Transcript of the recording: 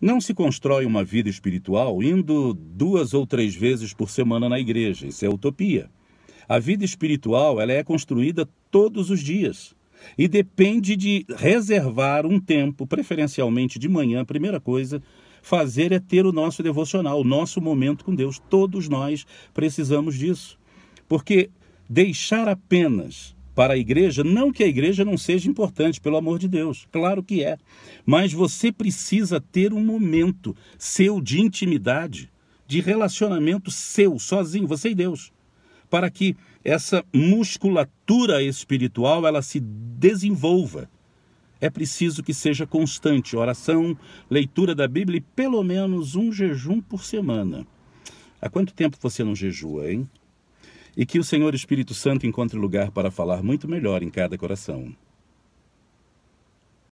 Não se constrói uma vida espiritual indo duas ou três vezes por semana na igreja. Isso é utopia. A vida espiritual ela é construída todos os dias e depende de reservar um tempo, preferencialmente de manhã. A primeira coisa fazer é ter o nosso devocional, o nosso momento com Deus. Todos nós precisamos disso. Porque deixar apenas para a igreja, não que a igreja não seja importante, pelo amor de Deus, claro que é. Mas você precisa ter um momento seu de intimidade, de relacionamento seu, sozinho, você e Deus, para que essa musculatura espiritual ela se desenvolva. É preciso que seja constante oração, leitura da Bíblia e pelo menos um jejum por semana. Há quanto tempo você não jejua, hein? e que o Senhor Espírito Santo encontre lugar para falar muito melhor em cada coração.